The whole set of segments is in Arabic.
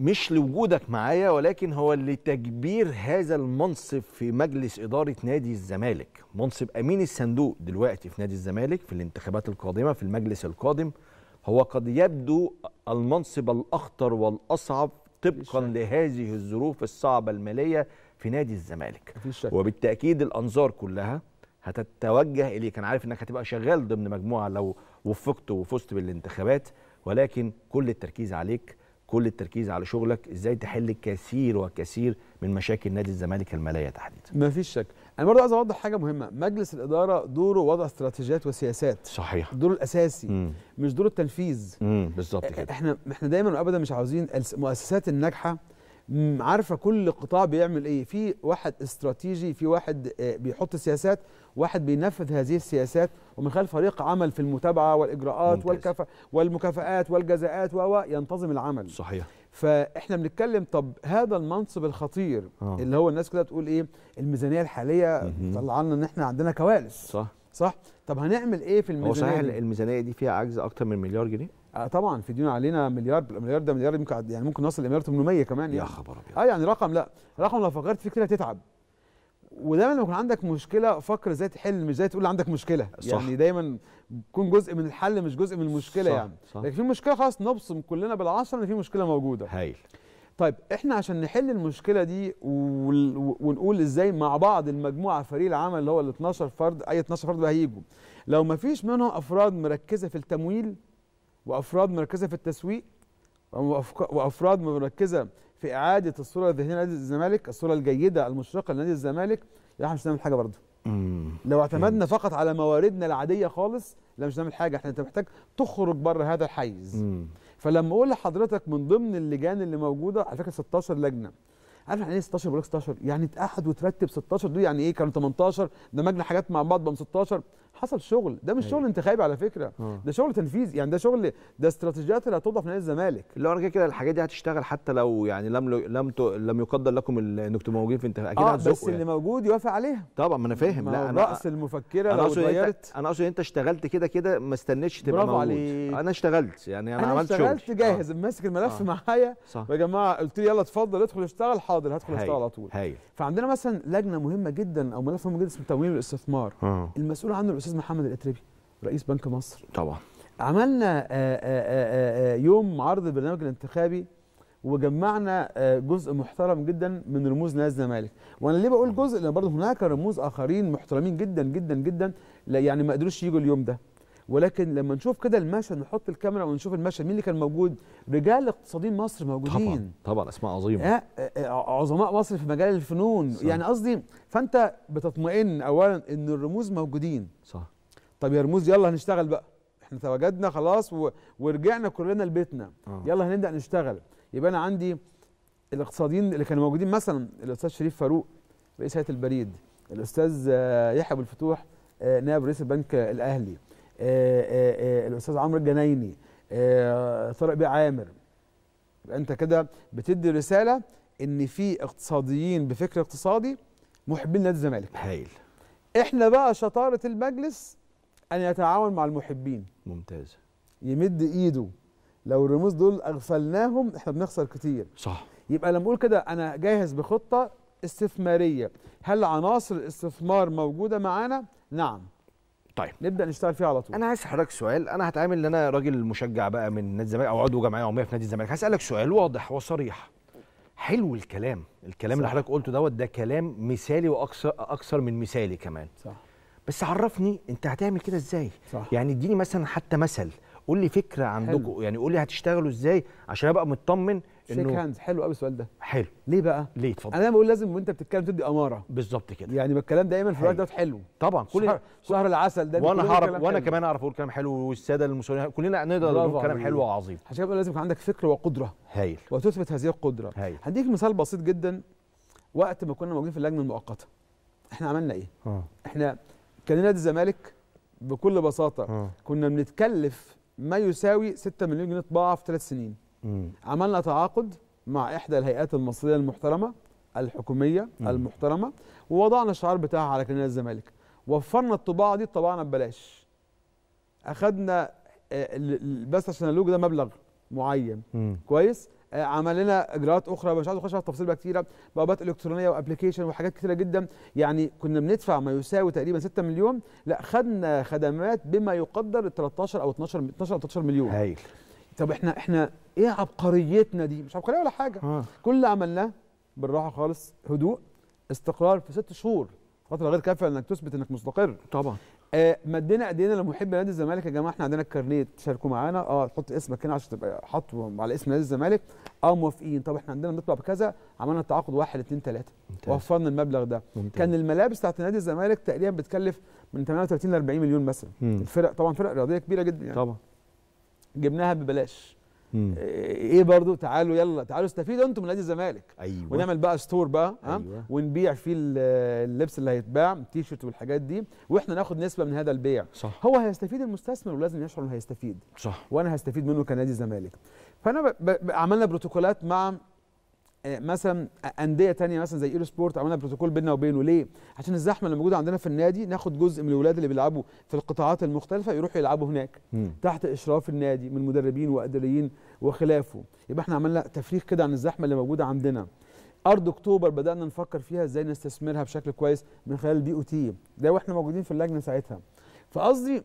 مش لوجودك معايا ولكن هو لتكبير هذا المنصب في مجلس إدارة نادي الزمالك منصب أمين الصندوق دلوقتي في نادي الزمالك في الانتخابات القادمة في المجلس القادم هو قد يبدو المنصب الأخطر والأصعب طبقا لهذه الظروف الصعبة المالية في نادي الزمالك وبالتأكيد الأنظار كلها هتتوجه إليك أنا عارف أنك هتبقى شغال ضمن مجموعة لو وفقت وفزت بالانتخابات ولكن كل التركيز عليك كل التركيز على شغلك ازاي تحل كثير وكثير من مشاكل نادي الزمالك الماليه تحديدا مفيش شك انا برضه عايز اوضح حاجه مهمه مجلس الاداره دوره وضع استراتيجيات وسياسات صحيح دوره الاساسي مم. مش دوره التنفيذ بالظبط كده احنا احنا دايما وابدا مش عاوزين المؤسسات الناجحه عارفه كل قطاع بيعمل ايه في واحد استراتيجي في واحد آه، بيحط سياسات واحد بينفذ هذه السياسات ومن خلال فريق عمل في المتابعه والاجراءات والكف... والمكافئات والجزاءات و ينتظم العمل صحيح فاحنا بنتكلم طب هذا المنصب الخطير آه. اللي هو الناس كلها تقول ايه الميزانيه الحاليه طلعنا ان احنا عندنا كوارث صح صح طب هنعمل ايه في الميزانيه هو صحيح الميزانيه دي فيها عجز اكتر من مليار جنيه آه، طبعا في ديون علينا مليار مليار ده مليار ممكن يعني ممكن نوصل لمليار 800 كمان يعني. يا خبر ابيض اه يعني رقم لا رقم لو فكرت فيه كتير هتتعب ودايما لما يكون عندك مشكله فكر ازاي تحل مش ازاي تقول عندك مشكله صح. يعني دايما يكون جزء من الحل مش جزء من المشكله صح. يعني صح. لكن في مشكله خلاص نبصم كلنا بالعشره ان في مشكله موجوده هايل طيب احنا عشان نحل المشكله دي ونقول ازاي مع بعض المجموعه فريق العمل اللي هو ال 12 فرد اي 12 فرد بقى هيجوا لو ما فيش منهم افراد مركزه في التمويل وافراد مركزه في التسويق وافراد مركزه في اعاده الصوره الذهنيه لنادي الزمالك الصوره الجيده المشرقه لنادي الزمالك لا احنا مش هنعمل حاجه برضه لو اعتمدنا فقط على مواردنا العاديه خالص لا مش هنعمل حاجه احنا انت محتاج تخرج بره هذا الحيز فلما اقول لحضرتك من ضمن اللجان اللي موجوده على فكره 16 لجنه عارف يعني ايه 16 بقول لك 16 يعني اتقعد وترتب 16 دول يعني ايه كانوا 18 دمجنا حاجات مع بعض بقى 16 حصل شغل ده مش أيوة. شغل انتخابي على فكره أوه. ده شغل تنفيذ يعني ده شغل ده استراتيجيات اللي هتوضع في نادي الزمالك اللي هو كده الحاجات دي هتشتغل حتى لو يعني لم لم لم يقدر لكم انكم موجودين في انتخاب اكيد آه هتزقوا بس يعني. اللي موجود يوافق عليها طبعا ما انا فاهم لا انا راس المفكره انا اقصد اتغيرت انا اقصد انت اشتغلت كده كده ما استنيتش تبقى موجود عليك. انا اشتغلت يعني انا, أنا عملت شغل انا آه. اشتغلت جاهز آه. ماسك الملف آه. معايا يا جماعه قلت لي يلا اتفضل ادخل اشتغل حاضر هدخل اشتغل على طول فعندنا مثلا لجنه مهمه جدا او ملف مهم جدا اسمه تمويل الاستثمار آه. المسؤول عنه الاستاذ محمد الاتربي رئيس بنك مصر طبعا عملنا آه، آه، آه، يوم عرض البرنامج الانتخابي وجمعنا جزء محترم جدا من رموز نادي الزمالك وانا ليه بقول جزء لان برضه هناك رموز اخرين محترمين جدا جدا جدا يعني ما قدروش يجوا اليوم ده ولكن لما نشوف كده المشهد نحط الكاميرا ونشوف المشهد مين اللي كان موجود رجال اقتصاديين مصر موجودين طبعا طبعا اسماء عظيمه آه،, آه،, آه عظماء مصر في مجال الفنون صح. يعني قصدي فانت بتطمئن اولا ان الرموز موجودين صح طب يا رموز يلا هنشتغل بقى احنا تواجدنا خلاص و... ورجعنا كلنا لبيتنا آه. يلا هنبدا نشتغل يبقى انا عندي الاقتصاديين اللي كانوا موجودين مثلا الاستاذ شريف فاروق رئيس هيئه البريد الاستاذ آه، يحيى ابو الفتوح نائب رئيس البنك الاهلي آه، آه، آه، الاستاذ عمرو الجنايني طارق بيه عامر يبقى انت كده بتدي رساله ان في اقتصاديين بفكر اقتصادي محبين نادي الزمالك هايل احنا بقى شطاره المجلس ان يتعاون مع المحبين ممتاز يمد ايده لو الرموز دول اغفلناهم احنا بنخسر كتير صح يبقى لما اقول كده انا جاهز بخطه استثماريه هل عناصر الاستثمار موجوده معانا نعم طيب نبدا نشتغل فيها على طول انا عايز حضرتك سؤال انا هتعامل ان انا راجل مشجع بقى من نادي الزمالك او عضو جمعيه عموميه في نادي الزمالك هسالك سؤال واضح وصريح حلو الكلام الكلام صح. اللي حضرتك قلته دوت ده كلام مثالي واكثر اكثر من مثالي كمان صح بس عرفني انت هتعمل كده ازاي صح. يعني اديني مثلا حتى مثل قول لي فكره عندكم يعني قول لي هتشتغلوا ازاي عشان ابقى مطمن شيك هاندز حلو قوي السؤال ده حلو ليه بقى ليه اتفضل انا بقول لازم وانت بتتكلم تدي اماره بالظبط كده يعني الكلام دايما في الوقت دوت حلو طبعا كل سهر, العسل ده وانا هعرف وانا كمان اعرف اقول كلام حلو والساده المسؤولين كلنا نقدر نقول كلام حلو وعظيم عشان كده لازم يكون عندك فكر وقدره هايل وتثبت هذه القدره هايل هديك مثال بسيط جدا وقت ما كنا موجودين في اللجنه المؤقته احنا عملنا ايه؟ آه. احنا كان نادي الزمالك بكل بساطه آه. كنا بنتكلف ما يساوي 6 مليون جنيه طباعه في ثلاث سنين مم. عملنا تعاقد مع إحدى الهيئات المصرية المحترمة الحكومية مم. المحترمة ووضعنا الشعار بتاعها على كنينة الزمالك وفرنا الطباعة دي طبعنا ببلاش اخذنا آه، بس عشان اللوجو ده مبلغ معين مم. كويس آه، عملنا اجراءات اخرى مش عايز اخش على التفاصيل بقى كتيره بوابات الكترونيه وابلكيشن وحاجات كتيره جدا يعني كنا بندفع ما يساوي تقريبا 6 مليون لا خدنا خدمات بما يقدر 13 او 12 12 او 13 مليون هايل طب احنا احنا ايه عبقريتنا دي مش عبقريه ولا حاجه آه. كل اللي عملناه بالراحه خالص هدوء استقرار في ست شهور فتره غير كافيه انك تثبت انك مستقر طبعا آه مدينا ايدينا لمحب نادي الزمالك يا جماعه احنا عندنا الكارنيه تشاركوا معانا اه تحط اسمك هنا عشان تبقى حاطه على اسم نادي الزمالك اه موافقين طب احنا عندنا بنطلع بكذا عملنا تعاقد واحد اثنين ثلاثه وفرنا المبلغ ده ممتاز. كان الملابس بتاعت نادي الزمالك تقريبا بتكلف من 38 ل 40 مليون مثلا الفرق طبعا فرق رياضيه كبيره جدا يعني طبعا جبناها ببلاش مم. إيه-, ايه برضو تعالوا يلا تعالوا استفيدوا انتم من نادي الزمالك أيوة. ونعمل بقى ستور بقى أيوة. ونبيع فيه اللبس اللي هيتباع التيشيرت والحاجات دي واحنا ناخد نسبه من هذا البيع صح. هو هيستفيد المستثمر ولازم يشعر انه هيستفيد صح. وانا هستفيد منه كنادي الزمالك فانا ب... ب... عملنا بروتوكولات مع آه، مثلا انديه تانية مثلا زي ايرو سبورت عملنا بروتوكول بيننا وبينه ليه؟ عشان الزحمه اللي موجوده عندنا في النادي ناخد جزء من الاولاد اللي بيلعبوا في القطاعات المختلفه يروحوا يلعبوا هناك م. تحت اشراف النادي من مدربين واداريين وخلافه يبقى احنا عملنا تفريغ كده عن الزحمه اللي موجوده عندنا ارض اكتوبر بدانا نفكر فيها ازاي نستثمرها بشكل كويس من خلال البي او تي ده واحنا موجودين في اللجنه ساعتها فقصدي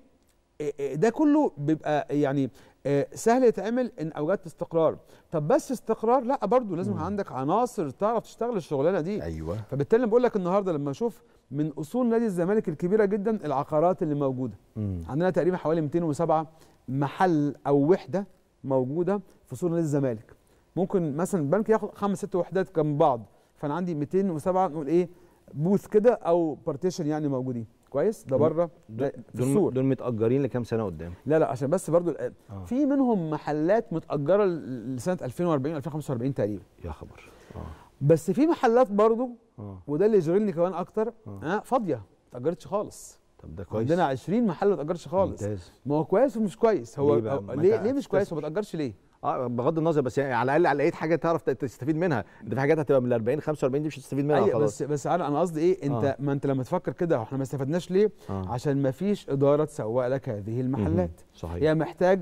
آه، آه، ده كله بيبقى يعني آه، سهل يتعمل ان اوجدت استقرار طب بس استقرار لا برضو لازم مم. عندك عناصر تعرف تشتغل الشغلانه دي ايوه فبالتالي بقول لك النهارده لما اشوف من اصول نادي الزمالك الكبيره جدا العقارات اللي موجوده مم. عندنا تقريبا حوالي 207 محل او وحده موجوده في اصول نادي الزمالك ممكن مثلا البنك ياخد خمس ست وحدات جنب بعض فانا عندي 207 نقول ايه بوث كده او بارتيشن يعني موجودين كويس ده بره دول السور دول متاجرين لكام سنه قدام لا لا عشان بس برضو آه. في منهم محلات متاجره لسنه 2040 2045 تقريبا يا خبر آه. بس في محلات برضو آه. وده اللي يزعلني كمان اكتر آه. آه فاضيه ما اتاجرتش خالص طب ده كويس عندنا 20 محل ما اتاجرش خالص ممتاز ما هو كويس ومش كويس هو ليه, ليه, ليه مش كويس هو ما اتاجرش ليه اه بغض النظر بس يعني على الاقل على لقيت حاجه تعرف تستفيد منها انت في حاجات هتبقى من 40 45 دي مش هتستفيد منها أيوة خلاص بس بس انا قصدي ايه انت آه. ما انت لما تفكر كده احنا ما استفدناش ليه آه. عشان ما فيش اداره تسوق لك هذه المحلات صحيح هي محتاج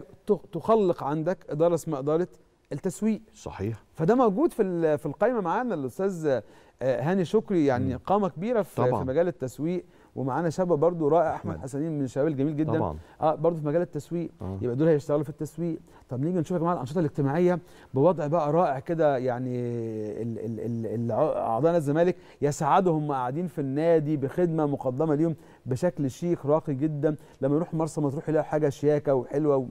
تخلق عندك اداره اسمها اداره التسويق صحيح فده موجود في في القائمه معانا الاستاذ آه، هاني شكري يعني قامه كبيره في, طبعًا. في مجال التسويق ومعانا شاب برضو رائع احمد حسنين من الشباب الجميل جدا طبعا اه برضو في مجال التسويق آه. يبقى دول هيشتغلوا في التسويق طب نيجي نشوف يا جماعه الانشطه الاجتماعيه بوضع بقى رائع كده يعني اعضاء الزمالك يسعدهم قاعدين في النادي بخدمه مقدمه ليهم بشكل شيك راقي جدا لما يروح مرسى مطروح يلاقوا حاجه شياكه وحلوه و...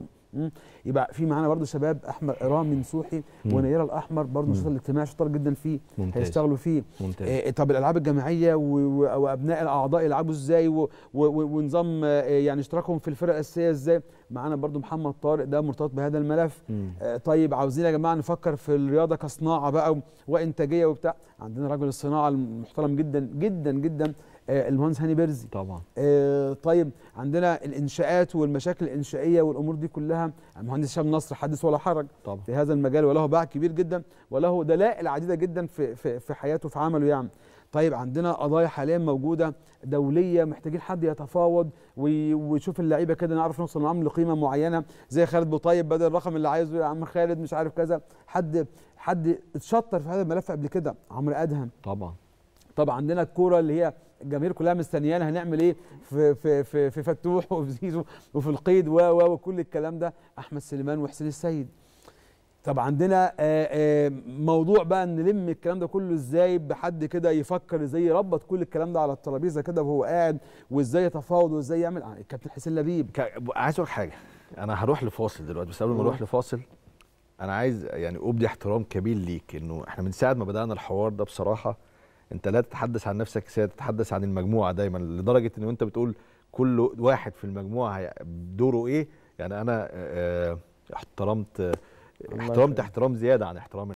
يبقى في معانا برضو شباب احمد رامي نصوحي ونيره الاحمر برضو نشاط الاجتماعي شطار جدا فيه ممتاز. هيشتغلوا فيه ممتاز. آه، طب الالعاب الجماعيه وابناء الاعضاء يلعبوا ازاي ونظام آه، يعني اشتراكهم في الفرق الاساسيه ازاي معانا برضو محمد طارق ده مرتبط بهذا الملف آه طيب عاوزين يا جماعه نفكر في الرياضه كصناعه بقى وانتاجيه وبتاع عندنا رجل الصناعه المحترم جدا جدا جدا آه المهندس هاني بيرزي طبعا آه طيب عندنا الانشاءات والمشاكل الانشائيه والامور دي كلها المهندس هشام نصر حدث ولا حرج طبعا. في هذا المجال وله باع كبير جدا وله دلائل عديده جدا في في, في حياته في عمله يعني طيب عندنا قضايا حاليا موجوده دوليه محتاجين حد يتفاوض ويشوف اللعيبه كده نعرف نوصل معاهم لقيمه معينه زي خالد بوطيب بدل الرقم اللي عايزه يا عم خالد مش عارف كذا حد حد اتشطر في هذا الملف قبل كده عمرو ادهم طبعا طبعا عندنا الكوره اللي هي الجماهير كلها مستنيانا هنعمل ايه في في في, في فتوح وفي زيزو وفي القيد و وكل الكلام ده احمد سليمان وحسين السيد طب عندنا آه، آه، موضوع بقى نلم الكلام ده كله ازاي بحد كده يفكر ازاي يربط كل الكلام ده على الترابيزه كده وهو قاعد وازاي يتفاوض وازاي يعمل الكابتن آه، حسين لبيب عايز اقول حاجه انا هروح لفاصل دلوقتي بس قبل ما اروح لفاصل انا عايز يعني ابدي احترام كبير ليك انه احنا من ساعه ما بدانا الحوار ده بصراحه انت لا تتحدث عن نفسك تتحدث عن المجموعه دايما لدرجه ان انت بتقول كل واحد في المجموعه دوره ايه يعني انا اه احترمت احترام ده احترام زياده عن احترام